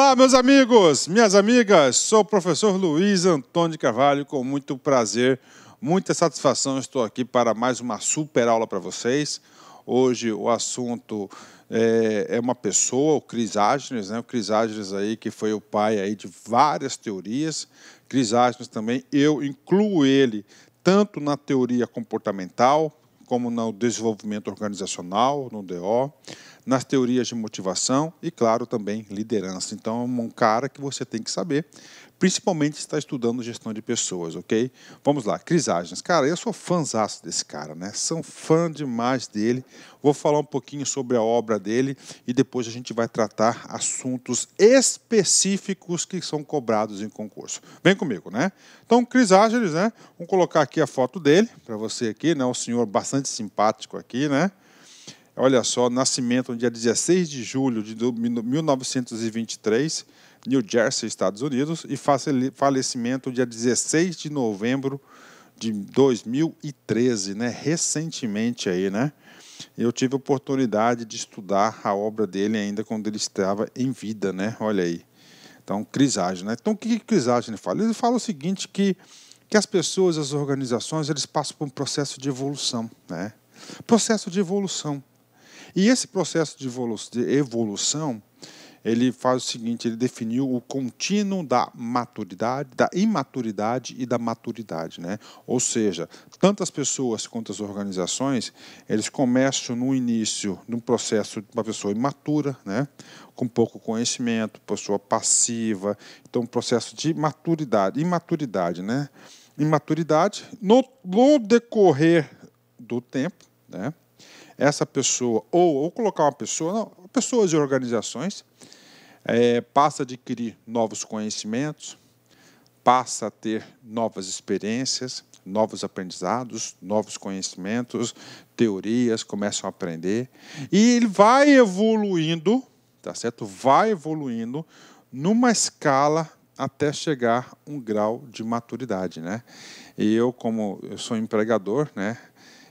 Olá, meus amigos, minhas amigas, sou o professor Luiz Antônio de Carvalho, com muito prazer, muita satisfação, estou aqui para mais uma super aula para vocês. Hoje o assunto é, é uma pessoa, o Crisógenes, né? O aí que foi o pai aí de várias teorias. Crisógenes também, eu incluo ele tanto na teoria comportamental como no desenvolvimento organizacional, no DO nas teorias de motivação e, claro, também liderança. Então, é um cara que você tem que saber, principalmente se está estudando gestão de pessoas, ok? Vamos lá, Crisagens. Cara, eu sou fãzaço desse cara, né? São fã demais dele. Vou falar um pouquinho sobre a obra dele e depois a gente vai tratar assuntos específicos que são cobrados em concurso. Vem comigo, né? Então, Crisagens, né? Vamos colocar aqui a foto dele para você aqui, né? Um senhor bastante simpático aqui, né? Olha só, nascimento no dia 16 de julho de 1923, New Jersey, Estados Unidos, e falecimento dia 16 de novembro de 2013, né? Recentemente aí, né? Eu tive a oportunidade de estudar a obra dele ainda quando ele estava em vida, né? Olha aí. Então, crisagem, né? Então, o que, que Crisage fala? Ele fala o seguinte que que as pessoas, as organizações, eles passam por um processo de evolução, né? Processo de evolução. E esse processo de evolução, ele faz o seguinte, ele definiu o contínuo da maturidade, da imaturidade e da maturidade, né? Ou seja, tantas pessoas quanto as organizações, eles começam no início de um processo de uma pessoa imatura, né? Com pouco conhecimento, pessoa passiva, então um processo de maturidade, imaturidade, né? Imaturidade no, no decorrer do tempo, né? essa pessoa, ou, ou colocar uma pessoa, não, pessoas e organizações, é, passa a adquirir novos conhecimentos, passa a ter novas experiências, novos aprendizados, novos conhecimentos, teorias, começam a aprender. E ele vai evoluindo, tá certo? Vai evoluindo numa escala até chegar um grau de maturidade, né? E eu, como eu sou empregador, né?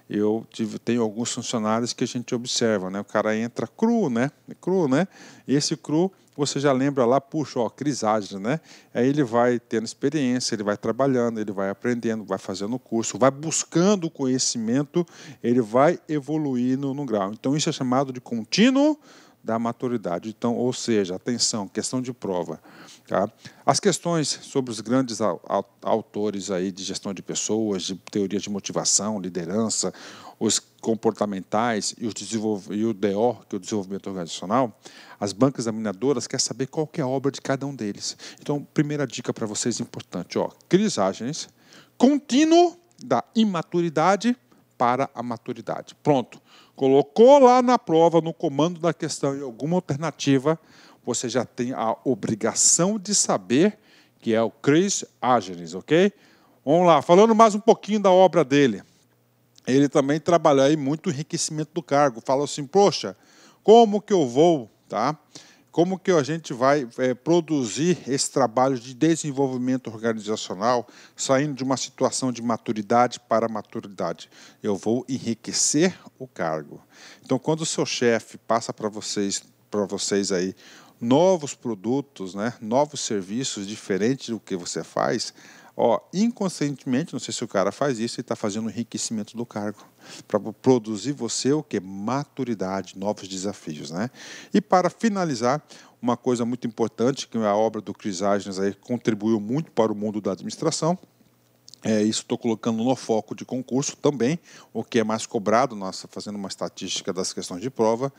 eu tive, tenho alguns funcionários que a gente observa, né? O cara entra cru, né? Cru, né? Esse cru, você já lembra lá, puxa, ó, crisagem, né? Aí ele vai tendo experiência, ele vai trabalhando, ele vai aprendendo, vai fazendo curso, vai buscando conhecimento, ele vai evoluindo no grau. Então isso é chamado de contínuo da maturidade. Então, ou seja, atenção, questão de prova. Tá? As questões sobre os grandes autores aí de gestão de pessoas, de teoria de motivação, liderança, os comportamentais e, desenvolv... e o DO, que é o desenvolvimento organizacional, as bancas examinadoras querem saber qual que é a obra de cada um deles. Então, primeira dica para vocês importante, ó, criságenes, contínuo da imaturidade para a maturidade. Pronto colocou lá na prova, no comando da questão, em alguma alternativa, você já tem a obrigação de saber que é o Chris Agnes, ok? Vamos lá, falando mais um pouquinho da obra dele. Ele também trabalhou aí muito enriquecimento do cargo. Fala assim, poxa, como que eu vou, tá? Como que a gente vai é, produzir esse trabalho de desenvolvimento organizacional, saindo de uma situação de maturidade para maturidade? Eu vou enriquecer o cargo. Então, quando o seu chefe passa para vocês, para vocês aí novos produtos, né, novos serviços diferentes do que você faz, ó, inconscientemente, não sei se o cara faz isso, ele está fazendo enriquecimento do cargo para produzir você o que? Maturidade, novos desafios. Né? E para finalizar, uma coisa muito importante, que a obra do Chris Agnes aí contribuiu muito para o mundo da administração, é, isso estou colocando no foco de concurso também, o que é mais cobrado, nossa, fazendo uma estatística das questões de prova.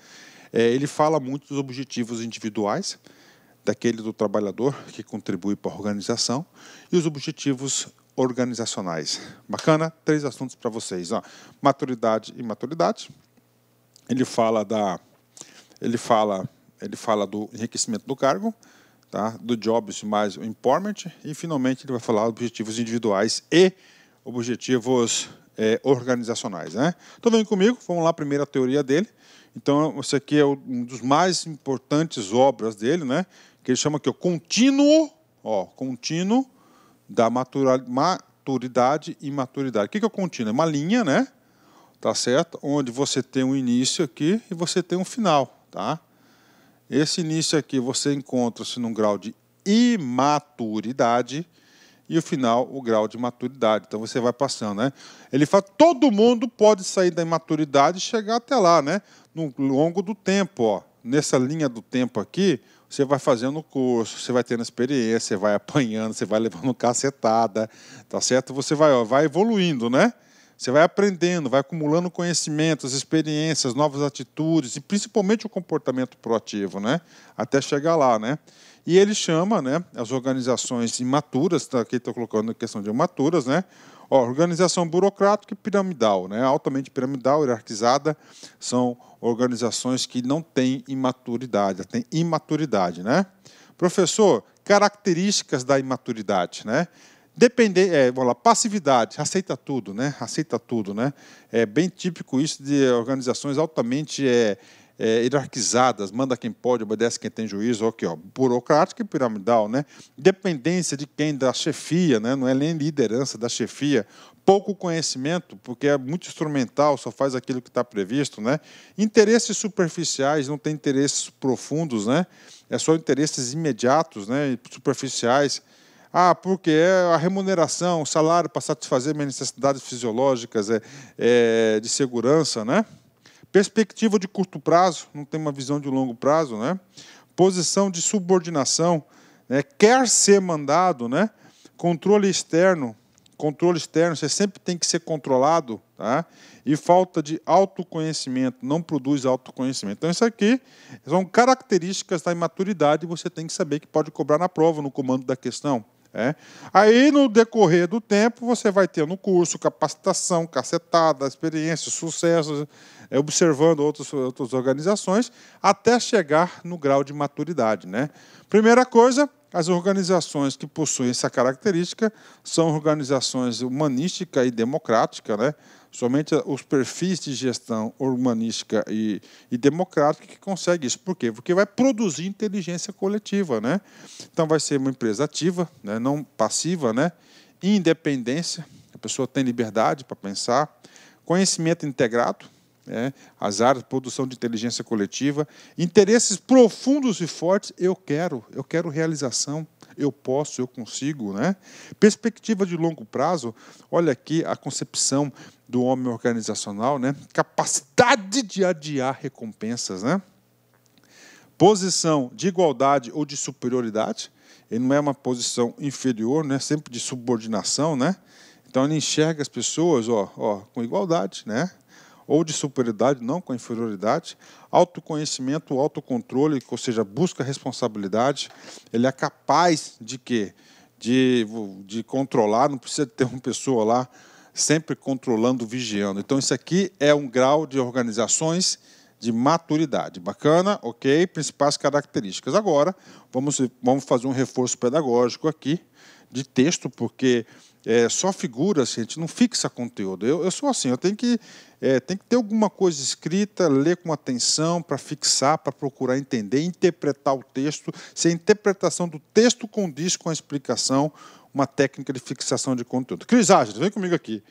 É, ele fala muito dos objetivos individuais, daquele do trabalhador que contribui para a organização, e os objetivos organizacionais. Bacana? Três assuntos para vocês. Ó, maturidade e maturidade. Ele fala da. Ele fala, ele fala do enriquecimento do cargo, tá? do jobs mais o empowerment, e finalmente ele vai falar objetivos individuais e objetivos é, organizacionais. Né? Então vem comigo, vamos lá, primeira teoria dele. Então, esse aqui é um dos mais importantes obras dele, né? que ele chama aqui, o contínuo, ó, contínuo da maturidade e maturidade. O que é o contínuo? É uma linha, né? Tá certo? Onde você tem um início aqui e você tem um final, tá? Esse início aqui você encontra-se num grau de imaturidade e o final, o grau de maturidade. Então você vai passando, né? Ele fala, todo mundo pode sair da imaturidade e chegar até lá, né? No longo do tempo, ó. Nessa linha do tempo aqui, você vai fazendo o curso, você vai tendo experiência, você vai apanhando, você vai levando cacetada, tá certo? Você vai, ó, vai evoluindo, né? Você vai aprendendo, vai acumulando conhecimentos, experiências, novas atitudes e principalmente o comportamento proativo, né? Até chegar lá, né? E ele chama, né, as organizações imaturas, tá, aqui estou colocando a questão de imaturas, né? Ó, organização burocrática e piramidal, né? altamente piramidal, hierarquizada, são organizações que não têm imaturidade, têm imaturidade. Né? Professor, características da imaturidade. Né? Depender, é, vamos lá, passividade, aceita tudo, né? aceita tudo. Né? É bem típico isso de organizações altamente é, é, hierarquizadas, manda quem pode, obedece quem tem juízo, aqui, ó, burocrática e piramidal, né? dependência de quem? Da chefia, né? não é nem liderança da chefia, pouco conhecimento, porque é muito instrumental, só faz aquilo que está previsto, né? interesses superficiais, não tem interesses profundos, né? é só interesses imediatos, né? superficiais, ah, porque é a remuneração, o salário para satisfazer minhas necessidades fisiológicas, é, é de segurança, né? Perspectiva de curto prazo, não tem uma visão de longo prazo, né? Posição de subordinação, né? quer ser mandado, né? Controle externo, controle externo, você sempre tem que ser controlado, tá? E falta de autoconhecimento, não produz autoconhecimento. Então, isso aqui são características da imaturidade, você tem que saber que pode cobrar na prova, no comando da questão. É. Aí, no decorrer do tempo, você vai ter no curso, capacitação, cacetada, experiência, sucessos é, observando outros, outras organizações, até chegar no grau de maturidade. Né? Primeira coisa, as organizações que possuem essa característica são organizações humanística e democrática, né? somente os perfis de gestão humanística e, e, democrática que consegue isso. Por quê? Porque vai produzir inteligência coletiva. Né? Então, vai ser uma empresa ativa, né? não passiva, né? independência, a pessoa tem liberdade para pensar, conhecimento integrado, né? as áreas, produção de inteligência coletiva, interesses profundos e fortes. Eu quero, eu quero realização, eu posso, eu consigo. Né? Perspectiva de longo prazo, olha aqui a concepção do homem organizacional, né? capacidade de adiar recompensas. Né? Posição de igualdade ou de superioridade, ele não é uma posição inferior, né? sempre de subordinação, né? Então ele enxerga as pessoas, ó, ó, com igualdade, né? ou de superioridade, não com inferioridade, autoconhecimento, autocontrole, ou seja, busca responsabilidade. Ele é capaz de quê? De, de controlar, não precisa ter uma pessoa lá sempre controlando, vigiando. Então, isso aqui é um grau de organizações de maturidade. Bacana, ok? Principais características. Agora, vamos, vamos fazer um reforço pedagógico aqui de texto, porque é, só figura, assim, a gente não fixa conteúdo. Eu, eu sou assim, eu tenho que, é, tenho que ter alguma coisa escrita, ler com atenção para fixar, para procurar entender, interpretar o texto, se a interpretação do texto condiz com a explicação, uma técnica de fixação de conteúdo. Cris Ágil, vem comigo aqui.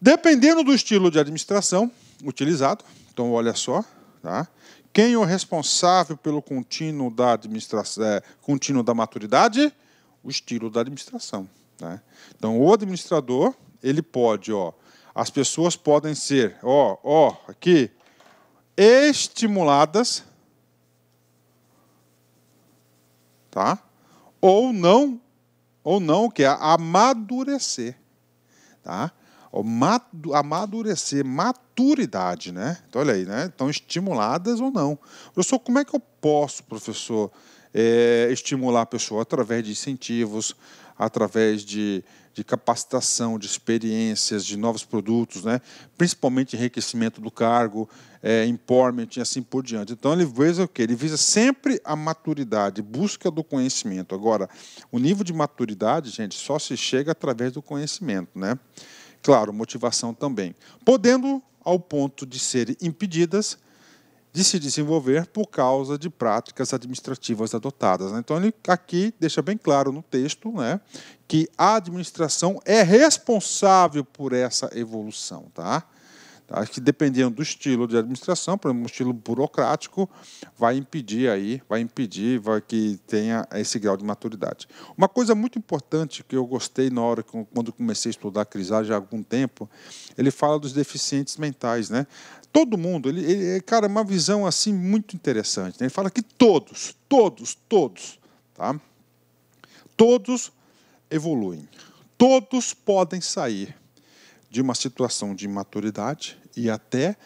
Dependendo do estilo de administração utilizado, então olha só, tá? quem é o responsável pelo contínuo da, administração, É, contínuo da maturidade? O estilo da administração. Né? Então, o administrador, ele pode, ó, as pessoas podem ser, ó, ó, aqui, estimuladas, tá? Ou não, ou não, que é amadurecer, tá? amadurecer, maturidade, né? Então, olha aí, né? Estão estimuladas ou não. Professor, como é que eu posso, professor, é, estimular a pessoa através de incentivos, através de, de capacitação, de experiências, de novos produtos, né? principalmente enriquecimento do cargo, é, empowerment e assim por diante. Então ele visa o quê? Ele visa sempre a maturidade, busca do conhecimento. Agora, o nível de maturidade, gente, só se chega através do conhecimento, né? Claro, motivação também. Podendo ao ponto de serem impedidas de se desenvolver por causa de práticas administrativas adotadas. Né? Então, ele aqui deixa bem claro no texto né, que a administração é responsável por essa evolução. Tá? Tá? Que dependendo do estilo de administração, por exemplo, um estilo burocrático, vai impedir aí, vai impedir vai que tenha esse grau de maturidade. Uma coisa muito importante que eu gostei na hora que, quando comecei a estudar Crisar já há algum tempo, ele fala dos deficientes mentais, né? Todo mundo, ele, ele cara, é uma visão assim muito interessante. Né? Ele fala que todos, todos, todos, tá? Todos evoluem. Todos podem sair de uma situação de imaturidade e até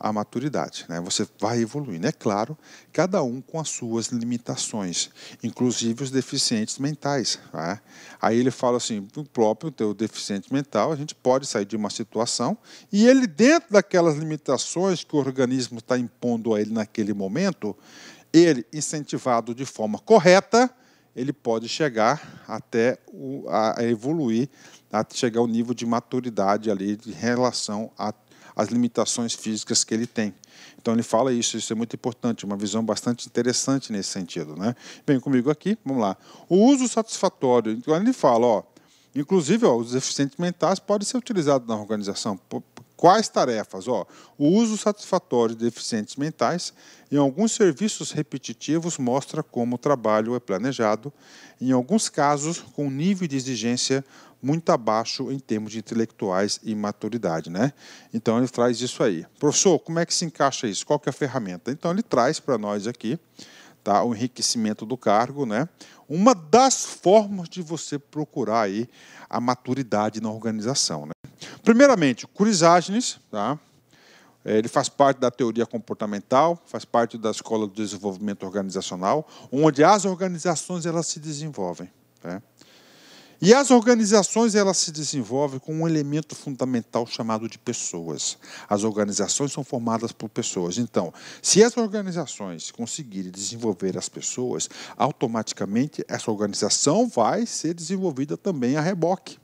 a maturidade. Né? Você vai evoluindo. É claro, cada um com as suas limitações, inclusive os deficientes mentais. Né? Aí ele fala assim: o próprio teu deficiente mental, a gente pode sair de uma situação e ele, dentro daquelas limitações que o organismo está impondo a ele naquele momento, ele, incentivado de forma correta, ele pode chegar até o, a evoluir a chegar ao nível de maturidade ali em relação às limitações físicas que ele tem. Então ele fala isso, isso é muito importante, uma visão bastante interessante nesse sentido. Né? Vem comigo aqui, vamos lá. O uso satisfatório, então ele fala, ó, inclusive ó, os deficientes mentais podem ser utilizados na organização, Quais tarefas? Ó, o uso satisfatório de deficientes mentais em alguns serviços repetitivos mostra como o trabalho é planejado, em alguns casos com nível de exigência muito abaixo em termos de intelectuais e maturidade, né? Então ele traz isso aí. Professor, como é que se encaixa isso? Qual que é a ferramenta? Então ele traz para nós aqui, tá, o enriquecimento do cargo, né? Uma das formas de você procurar aí a maturidade na organização, né? Primeiramente, Curisagnes, tá? É, ele faz parte da teoria comportamental, faz parte da escola do desenvolvimento organizacional, onde as organizações elas se desenvolvem. Tá? E as organizações elas se desenvolvem com um elemento fundamental chamado de pessoas. As organizações são formadas por pessoas. Então, se as organizações conseguirem desenvolver as pessoas, automaticamente essa organização vai ser desenvolvida também a reboque.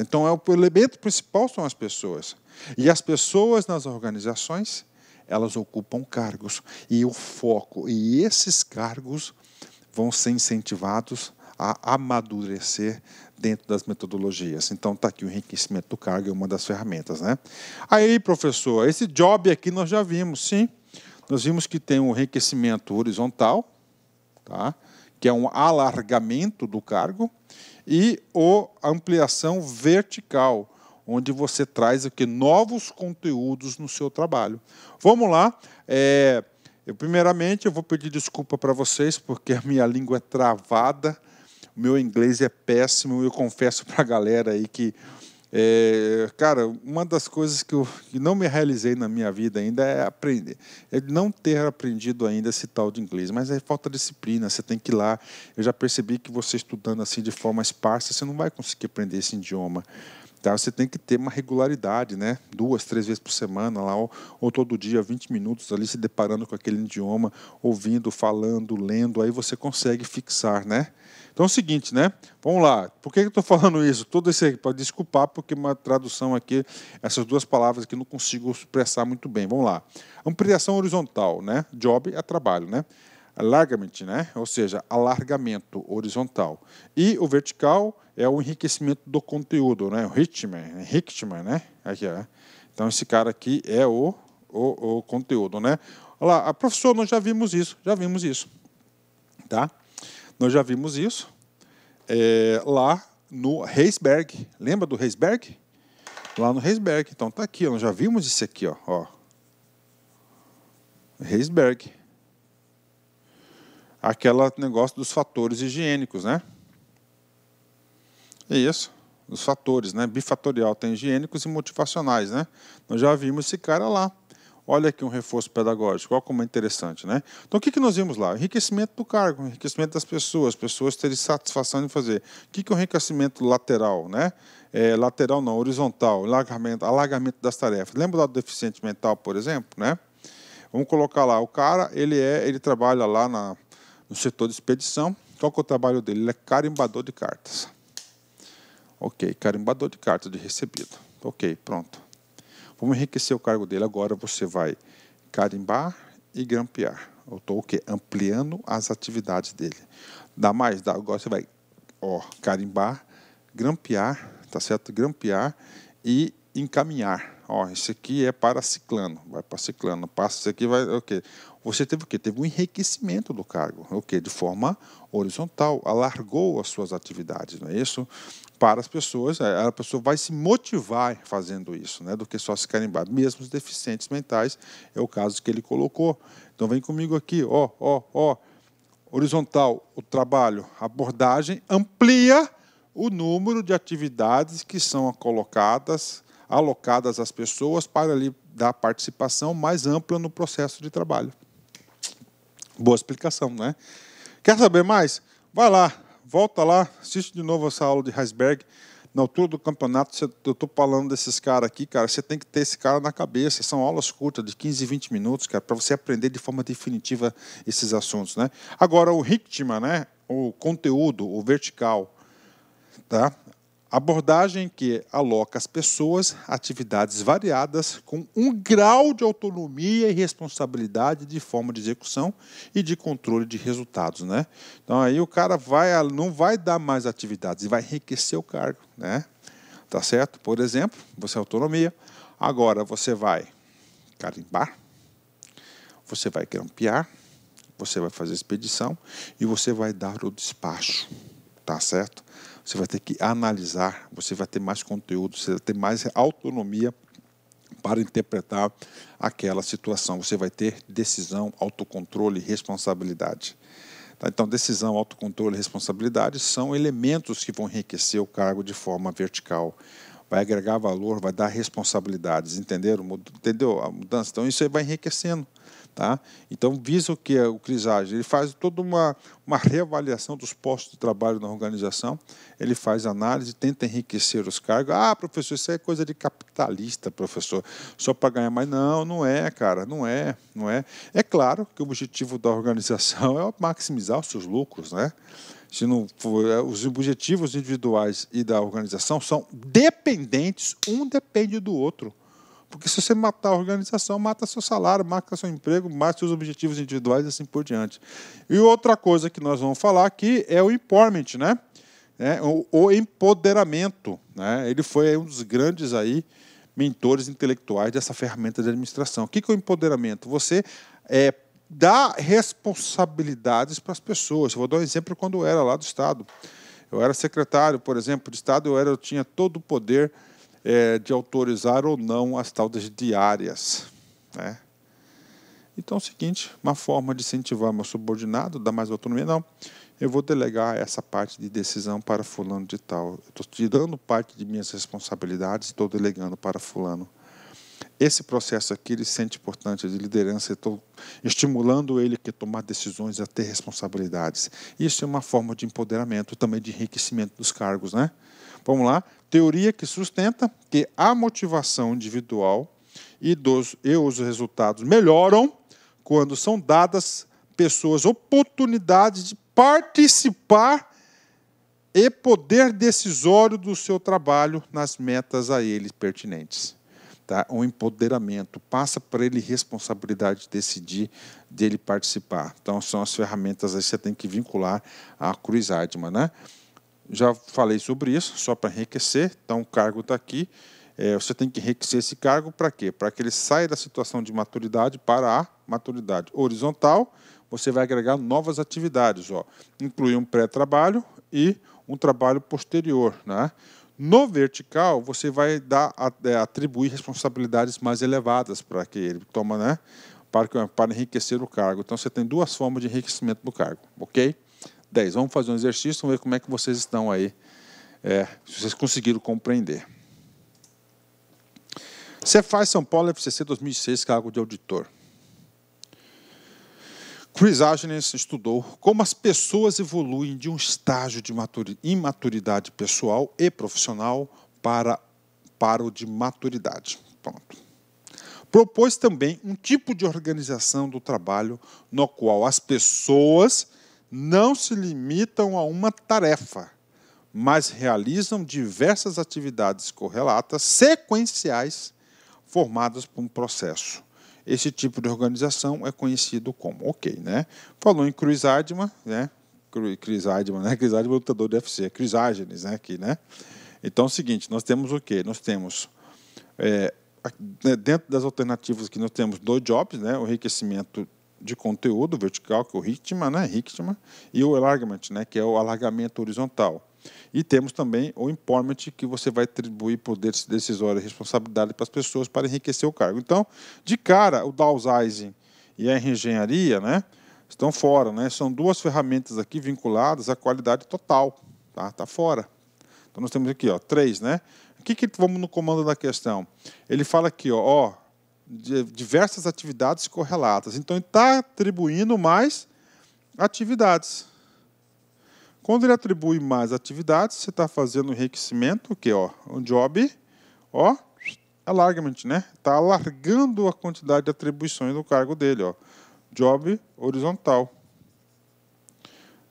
Então, é o elemento principal são as pessoas. E as pessoas nas organizações, elas ocupam cargos. E o foco, e esses cargos vão ser incentivados a amadurecer dentro das metodologias. Então, está aqui o enriquecimento do cargo, é uma das ferramentas. Né? Aí, professor, esse job aqui nós já vimos, sim. Nós vimos que tem um enriquecimento horizontal, tá? que é um alargamento do cargo, e o ampliação vertical, onde você traz que novos conteúdos no seu trabalho. Vamos lá. É, eu, primeiramente, eu vou pedir desculpa para vocês, porque a minha língua é travada, o meu inglês é péssimo, eu confesso para a galera aí que é, cara, uma das coisas que, eu, que não me realizei na minha vida ainda é aprender, é não ter aprendido ainda esse tal de inglês, mas é falta disciplina, você tem que ir lá. Eu já percebi que você estudando assim de forma esparsa, você não vai conseguir aprender esse idioma. Tá? Você tem que ter uma regularidade, né? Duas, três vezes por semana, lá, ou, ou, todo dia, 20 minutos ali se deparando com aquele idioma, ouvindo, falando, lendo, aí você consegue fixar, né? Então é o seguinte, né? Vamos lá. Por que eu estou falando isso? Todo esse para desculpar, porque uma tradução aqui, essas duas palavras aqui não consigo expressar muito bem. Vamos lá. Ampliação horizontal, né? Job é trabalho, né? Alargament, né? Ou seja, alargamento horizontal. E o vertical é o enriquecimento do conteúdo, né? O Hitman, né? Aqui, ó. Então esse cara aqui é o, o, o conteúdo, né? Olha lá, professor, nós já vimos isso, já vimos isso, tá? Nós já vimos isso é, lá no Reisberg. Lembra do Reisberg? Lá no Reisberg. Então tá aqui, ó, nós já vimos isso aqui, ó. ó. Reisberg. Aquela negócio dos fatores higiênicos, né? É isso. Os fatores, né? Bifatorial tem higiênicos e motivacionais, né? Nós já vimos esse cara lá. Olha aqui um reforço pedagógico, olha como é interessante, né? Então, o que, que nós vimos lá? Enriquecimento do cargo, enriquecimento das pessoas, pessoas terem satisfação de fazer. O que, que é o enriquecimento lateral, né? É, lateral não, horizontal, alargamento, alargamento das tarefas. Lembra do deficiente mental, por exemplo, né? Vamos colocar lá, o cara, ele é, ele trabalha lá na, no setor de expedição. Qual que é o trabalho dele? Ele é carimbador de cartas. Ok, carimbador de cartas de recebido. Ok, pronto. Vamos enriquecer o cargo dele. Agora você vai carimbar e grampear. Eu estou o quê? Ampliando as atividades dele. Dá mais? Dá. Agora você vai ó, carimbar, grampear, tá certo? Grampear e encaminhar. Ó, esse aqui é para ciclano, vai para ciclano, passa isso aqui vai o quê? Você teve o quê? Teve um enriquecimento do cargo, o quê? De forma horizontal, alargou as suas atividades, não é isso? para as pessoas, é, a pessoa vai se motivar fazendo isso, né, do que só se carimbar. Mesmo os deficientes mentais, é o caso que ele colocou. Então vem comigo aqui, ó, ó, ó. Horizontal, o trabalho, abordagem amplia o número de atividades que são colocadas, alocadas às pessoas para lhe dar participação mais ampla no processo de trabalho. Boa explicação, né? Quer saber mais? Vai lá, volta lá, assiste de novo essa aula de Heisberg. Na altura do campeonato, eu estou falando desses caras aqui, cara. Você tem que ter esse cara na cabeça. São aulas curtas, de 15, 20 minutos, cara, para você aprender de forma definitiva esses assuntos, né? Agora, o ritmo, né? O conteúdo, o vertical, tá? Abordagem que aloca as pessoas a atividades variadas com um grau de autonomia e responsabilidade de forma de execução e de controle de resultados, né? Então aí o cara vai não vai dar mais atividades e vai enriquecer o cargo, né? Tá certo? Por exemplo, você é autonomia. Agora você vai carimbar, você vai grampear, você vai fazer expedição e você vai dar o despacho, tá certo? Você vai ter que analisar, você vai ter mais conteúdo, você vai ter mais autonomia para interpretar aquela situação. Você vai ter decisão, autocontrole e responsabilidade. Tá, então, decisão, autocontrole e responsabilidade são elementos que vão enriquecer o cargo de forma vertical. Vai agregar valor, vai dar responsabilidades, entenderam? Entendeu a mudança? Então, isso aí vai enriquecendo. Tá? Então, o que é o CRISAGE ele faz toda uma, uma reavaliação dos postos de trabalho na organização, ele faz análise, tenta enriquecer os cargos. Ah, professor, isso é coisa de capitalista, professor, só para ganhar mais. Não, não é, cara, não é, não é. É claro que o objetivo da organização é maximizar os seus lucros, né? Se não for, é, os objetivos individuais e da organização são dependentes, um depende do outro. Porque se você matar a organização, mata seu salário, mata seu emprego, mata seus objetivos individuais e assim por diante. E outra coisa que nós vamos falar aqui é o empowerment, né? É, o, o, empoderamento. Né? Ele foi um dos grandes aí mentores intelectuais dessa ferramenta de administração. O que, que é o empoderamento? Você é, dá responsabilidades para as pessoas. Eu vou dar um exemplo quando eu era lá do Estado. Eu era secretário, por exemplo, de Estado, eu, era, eu tinha todo o poder é, de autorizar ou não as taudas diárias. Né? Então é o seguinte, uma forma de incentivar meu subordinado, dar mais autonomia, não. Eu vou delegar essa parte de decisão para fulano de tal. Estou tirando parte de minhas responsabilidades e estou delegando para fulano. Esse processo aqui ele sente importante de liderança, estou estimulando ele a tomar decisões, e a ter responsabilidades. Isso é uma forma de empoderamento, também de enriquecimento dos cargos, né? Vamos lá, Teoria que sustenta que a motivação individual e, dos, e os resultados melhoram quando são dadas pessoas oportunidades de participar e poder decisório do seu trabalho nas metas a ele pertinentes. Tá? O empoderamento passa para ele responsabilidade de decidir dele participar. Então são as ferramentas aí que você tem que vincular à Cruz Adma, né? Já falei sobre isso, só para enriquecer. Então, o cargo está aqui. É, você tem que enriquecer esse cargo para quê? Para que ele saia da situação de maturidade para a maturidade horizontal. Você vai agregar novas atividades, ó, incluir um pré-trabalho e um trabalho posterior. Né? No vertical, você vai dar, é, atribuir responsabilidades mais elevadas para que ele toma, né? Para, para enriquecer o cargo. Então, você tem duas formas de enriquecimento do cargo, ok? 10. Vamos fazer um exercício, vamos ver como é que vocês estão aí, é, se vocês conseguiram compreender. Você faz São Paulo FCC 2006, cargo de auditor. Chris Agnes estudou como as pessoas evoluem de um estágio de imaturidade pessoal e profissional para, para o de maturidade. Pronto. Propôs também um tipo de organização do trabalho no qual as pessoas não se limitam a uma tarefa, mas realizam diversas atividades correlatas, sequenciais, formadas por um processo. Esse tipo de organização é conhecido como, ok, né? Falou em Cruz Adman, né? Chris né? Chris é lutador do UFC, é Chris né? Aqui, né? Então, é o seguinte, nós temos o quê? Nós temos é, né, dentro das alternativas que nós temos dois jobs, né? O enriquecimento de conteúdo vertical, que é o Ritma, né? Richtma, e o Enlargement, né? que é o alargamento horizontal. E temos também o empowerment, que você vai atribuir poder decisório e responsabilidade para as pessoas para enriquecer o cargo. Então, de cara, o downsizing e a engenharia né, estão fora. Né? São duas ferramentas aqui vinculadas à qualidade total. Está tá fora. Então, nós temos aqui ó, três. Né? O que, que vamos no comando da questão? Ele fala aqui, ó, ó diversas atividades correlatas. Então, ele está atribuindo mais atividades. Quando ele atribui mais atividades, você está fazendo enriquecimento, o quê? Ó, um job, ó, alargamento, né? Está alargando a quantidade de atribuições do cargo dele, ó. Job horizontal.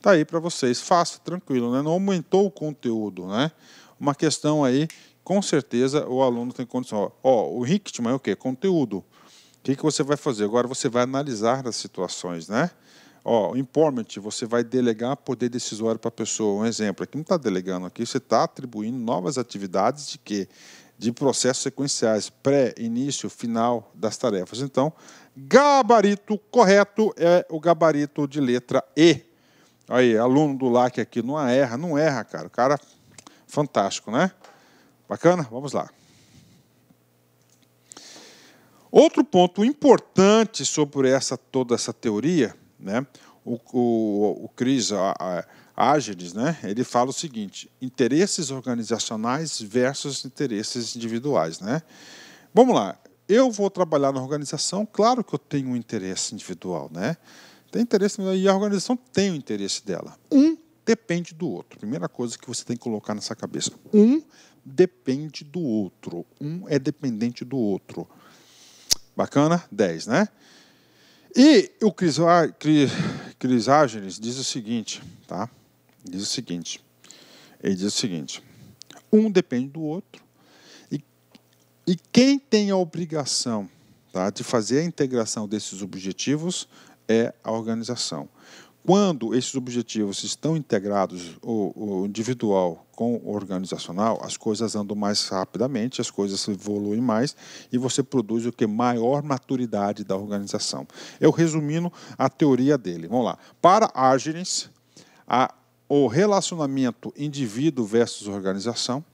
Tá aí para vocês, fácil, tranquilo, né? Não aumentou o conteúdo, né? Uma questão aí com certeza o aluno tem condição. Ó, o Richtman é o quê? Conteúdo. O que, que você vai fazer? Agora você vai analisar as situações, né? Ó, o empowerment, você vai delegar poder decisório para a pessoa. Um exemplo, aqui não está delegando, aqui você está atribuindo novas atividades de quê? De processos sequenciais, pré, início, final das tarefas. Então, gabarito correto é o gabarito de letra E. Aí, aluno do LAC aqui não erra, não erra, cara. O cara fantástico, né? Bacana? Vamos lá. Outro ponto importante sobre essa, toda essa teoria, né? o, o, o Chris Ágeres, né? ele fala o seguinte: interesses organizacionais versus interesses individuais. Né? Vamos lá, eu vou trabalhar na organização, claro que eu tenho um interesse individual. Né? Tem interesse, e a organização tem o interesse dela. Um depende do outro. Primeira coisa que você tem que colocar nessa cabeça: um depende do outro. Um é dependente do outro. Bacana? 10, né? E o Crisógenes diz o seguinte, tá? Diz o seguinte. Ele diz o seguinte: um depende do outro. E, e quem tem a obrigação tá, de fazer a integração desses objetivos é a organização. Quando esses objetivos estão integrados, o, o individual com organizacional, as coisas andam mais rapidamente, as coisas evoluem mais e você produz o que? Maior maturidade da organização. Eu resumindo a teoria dele. Vamos lá. Para Argerins, o relacionamento indivíduo versus organização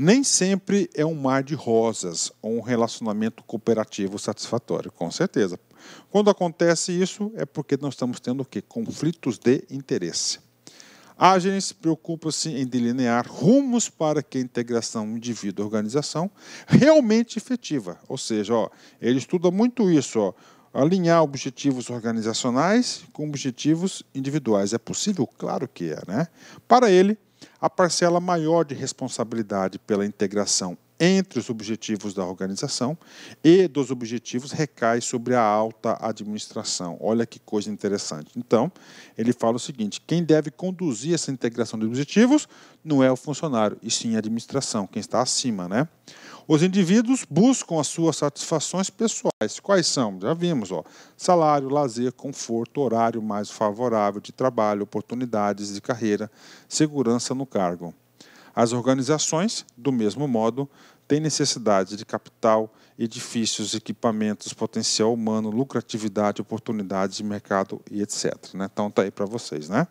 nem sempre é um mar de rosas ou um relacionamento cooperativo satisfatório, com certeza. Quando acontece isso, é porque nós estamos tendo o quê? Conflitos de interesse. Agilent se preocupa-se em delinear rumos para que a integração indivíduo-organização realmente efetiva. Ou seja, ó, ele estuda muito isso, ó, alinhar objetivos organizacionais com objetivos individuais. É possível? Claro que é. Né? Para ele, a parcela maior de responsabilidade pela integração entre os objetivos da organização e dos objetivos recai sobre a alta administração. Olha que coisa interessante. Então, ele fala o seguinte: quem deve conduzir essa integração de objetivos não é o funcionário, e sim a administração, quem está acima, né? Os indivíduos buscam as suas satisfações pessoais. Quais são? Já vimos, ó. Salário, lazer, conforto, horário mais favorável de trabalho, oportunidades de carreira, segurança no cargo. As organizações, do mesmo modo, têm necessidade de capital, edifícios, equipamentos, potencial humano, lucratividade, oportunidades de mercado e etc. Né? Então tá aí para vocês, né?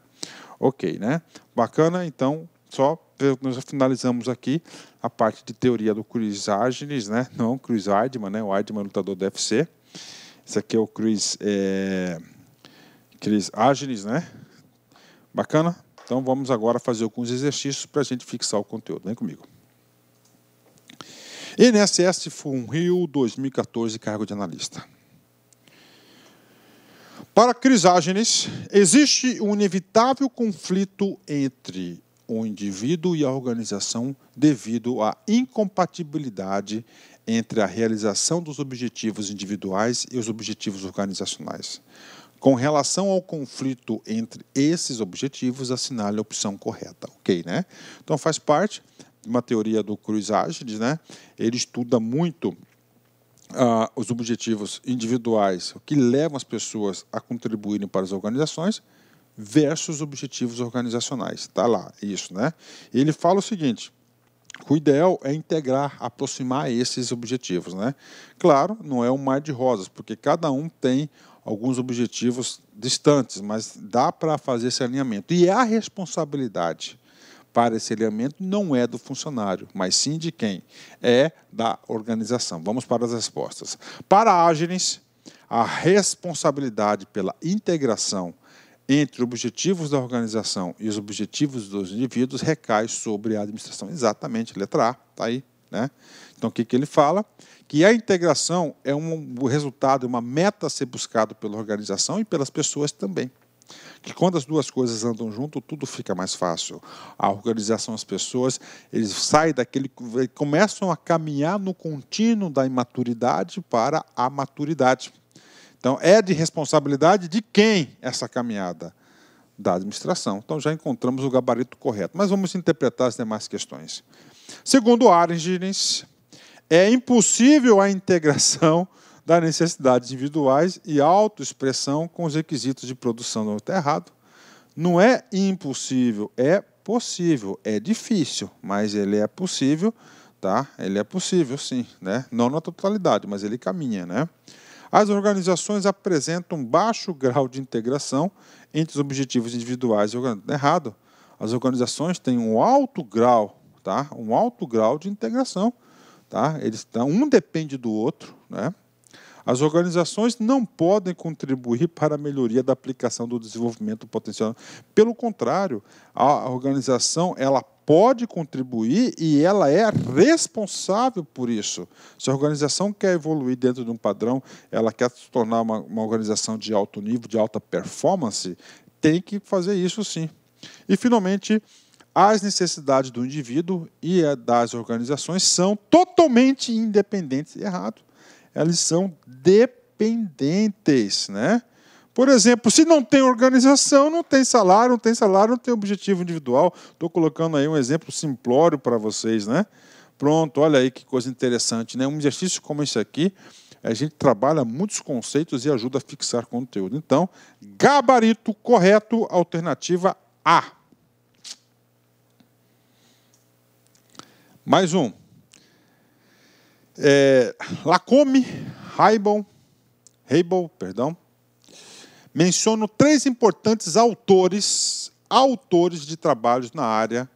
Ok, né? Bacana, então só nós finalizamos aqui a parte de teoria do Chris Agnes, né? Não, Chris Ardman, né? O Ardman lutador do UFC. Esse aqui é o Chris, é... Chris né? Bacana? Então vamos agora fazer alguns exercícios para a gente fixar o conteúdo. Vem comigo. INSS Funrio 2014, cargo de analista. Para Criságenes, existe um inevitável conflito entre o indivíduo e a organização devido à incompatibilidade entre a realização dos objetivos individuais e os objetivos organizacionais. Com relação ao conflito entre esses objetivos, assinale a opção correta, ok, né? Então faz parte de uma teoria do Cruz Ágides, né? Ele estuda muito uh, os objetivos individuais que levam as pessoas a contribuírem para as organizações versus objetivos organizacionais. Tá lá, isso, né? Ele fala o seguinte: o ideal é integrar, aproximar esses objetivos, né? Claro, não é um mar de rosas, porque cada um tem alguns objetivos distantes, mas dá para fazer esse alinhamento. E é a responsabilidade para esse alinhamento não é do funcionário, mas sim de quem? É da organização. Vamos para as respostas. Para a a responsabilidade pela integração entre objetivos da organização e os objetivos dos indivíduos recai sobre a administração. Exatamente, letra A, está aí. Né? Então, o que, que ele fala? Que a integração é um resultado, uma meta a ser buscado pela organização e pelas pessoas também. Que quando as duas coisas andam junto, tudo fica mais fácil. A organização, as pessoas, eles saem daquele, começam a caminhar no contínuo da imaturidade para a maturidade. Então, é de responsabilidade de quem essa caminhada? Da administração. Então, já encontramos o gabarito correto. Mas vamos interpretar as demais questões. Segundo Argens, é impossível a integração das necessidades individuais e autoexpressão com os requisitos de produção do tá errado. Não é impossível, é possível, é difícil, mas ele é possível, tá? Ele é possível, sim, né? Não na totalidade, mas ele caminha, né? As organizações apresentam baixo grau de integração entre os objetivos individuais e o errado. As organizações têm um alto grau tá? um alto grau de integração. Tá? Eles um depende do outro. Né? As organizações não podem contribuir para a melhoria da aplicação do desenvolvimento potencial. Pelo contrário, a organização ela pode contribuir e ela é responsável por isso. Se a organização quer evoluir dentro de um padrão, ela quer se tornar uma, uma organização de alto nível, de alta performance, tem que fazer isso sim. E, finalmente, as necessidades do indivíduo e eh, das organizações são totalmente independentes. Errado. Elas são dependentes. Né? Por exemplo, se não tem organização, não tem salário, não tem salário, não tem objetivo individual. Estou colocando aí um exemplo simplório para vocês. Né? Pronto, olha aí que coisa interessante. Né? Um exercício como esse aqui, a gente trabalha muitos conceitos e ajuda a fixar conteúdo. Então, gabarito correto, alternativa A. Mais um. É, Lacombe, Raibon, Heibel, perdão, menciono três importantes autores, autores de trabalhos na área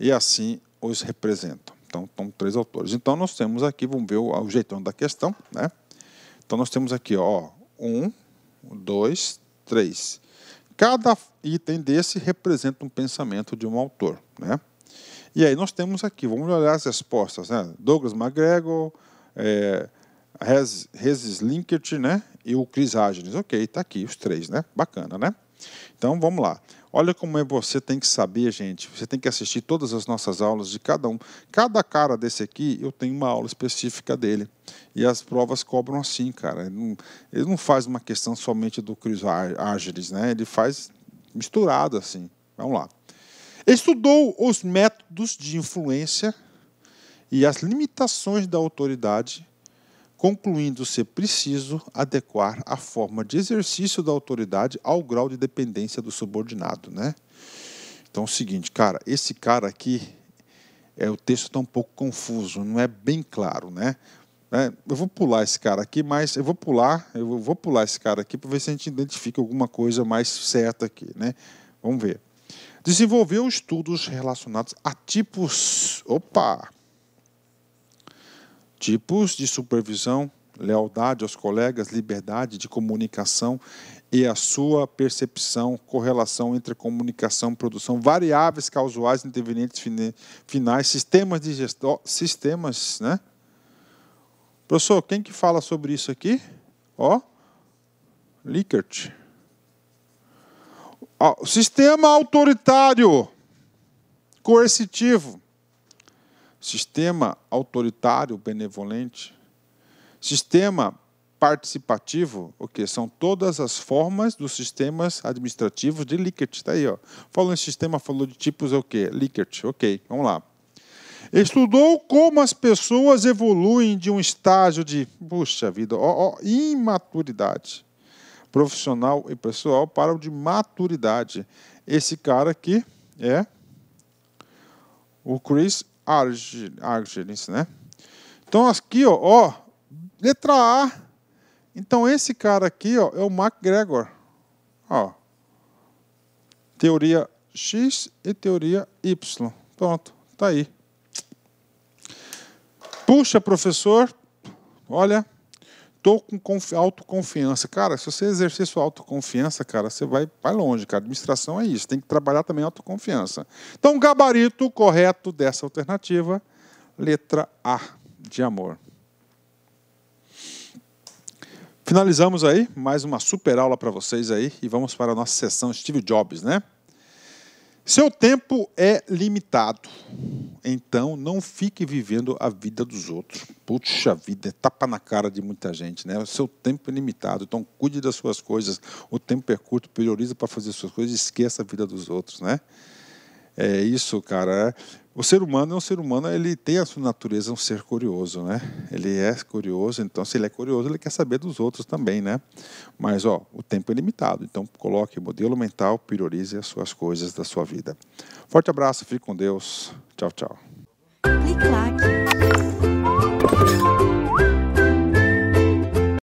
e assim os representam. Então, são três autores. Então, nós temos aqui, vamos ver o, o jeitão da questão, né? Então, nós temos aqui, ó, um, dois, três. Cada item desse representa um pensamento de um autor, né? E aí nós temos aqui, vamos olhar as respostas, né? Douglas McGregor, é, Rez, Linkert, né? E o Chris Agnes. Ok, está aqui os três, né? Bacana, né? Então vamos lá. Olha como é você tem que saber, gente. Você tem que assistir todas as nossas aulas de cada um. Cada cara desse aqui, eu tenho uma aula específica dele. E as provas cobram assim, cara. Ele não, ele não faz uma questão somente do Chris Agnes, né? Ele faz misturado assim. Vamos lá. Estudou os métodos de influência e as limitações da autoridade, concluindo ser preciso adequar a forma de exercício da autoridade ao grau de dependência do subordinado, né? Então, é o seguinte, cara, esse cara aqui é o texto está um pouco confuso, não é bem claro, né? É, eu vou pular esse cara aqui, mas eu vou pular, eu vou pular esse cara aqui para ver se a gente identifica alguma coisa mais certa aqui, né? Vamos ver desenvolveu estudos relacionados a tipos, opa, tipos de supervisão, lealdade aos colegas, liberdade de comunicação e a sua percepção, correlação entre comunicação e produção, variáveis causais intervenientes finais, sistemas de gestão, sistemas, né? Professor, quem que fala sobre isso aqui? Ó, Likert. O sistema autoritário, coercitivo. Sistema autoritário, benevolente. Sistema participativo, o que são todas as formas dos sistemas administrativos de Likert. Está aí, ó. Falou em sistema, falou de tipos, é o que Likert. Ok, vamos lá. Estudou como as pessoas evoluem de um estágio de, puxa vida, ó, ó, imaturidade, profissional e pessoal para o de maturidade. Esse cara aqui é o Chris Argelis, né? Então aqui, ó, ó, letra A. Então esse cara aqui, ó, é o MacGregor. Ó. Teoria X e teoria Y. Pronto, tá aí. Puxa, professor, olha, tô com autoconfiança. Cara, se você exercer sua autoconfiança, cara, você vai, vai longe, cara. Administração é isso, tem que trabalhar também a autoconfiança. Então, gabarito correto dessa alternativa, letra A, de amor. Finalizamos aí mais uma super aula para vocês aí e vamos para a nossa sessão Steve Jobs, né? Seu tempo é limitado, então não fique vivendo a vida dos outros. Puxa vida, é tapa na cara de muita gente, né? O seu tempo é limitado, então cuide das suas coisas. O tempo é curto, prioriza para fazer suas coisas, esqueça a vida dos outros, né? É isso, cara. É o ser humano é um ser humano, ele tem a sua natureza, é um ser curioso, né? Ele é curioso, então se ele é curioso, ele quer saber dos outros também, né? Mas, ó, o tempo é limitado, então coloque modelo mental, priorize as suas coisas da sua vida. Forte abraço, fique com Deus. Tchau, tchau. Clique,